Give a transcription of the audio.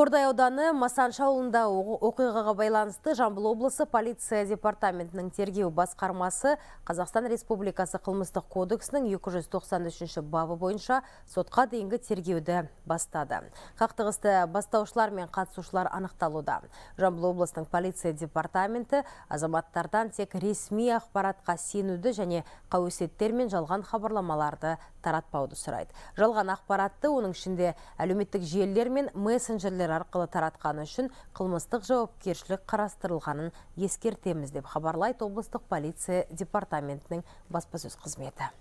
Қордай ауданы Масанша ауылында оқиғаға байланысты Жамбыл облысы полиция департаментінің тергеу басқармасы Қазақстан Республикасы қылмыстық кодексінің 293 бабы бойынша сотқа дейінгі тергеуді бастады. Қақтығысты бастаушылар мен қатысушылар анықталуда. Жамбыл облысының полиция департаменті азаматтардан тек ресми ақпаратқа сенуді және қауесеттер мен жалған хабарламаларды таратпауды сұрайды. Жалған ақпаратты оның ішінде әлеуметтік желілер мен мессенджерлер арқылы таратқаны үшін қылмыстық жауапкершілік қарастырылғанын ескертеміз деп хабарлайды облыстық полиция департаментінің баспасөз қызметі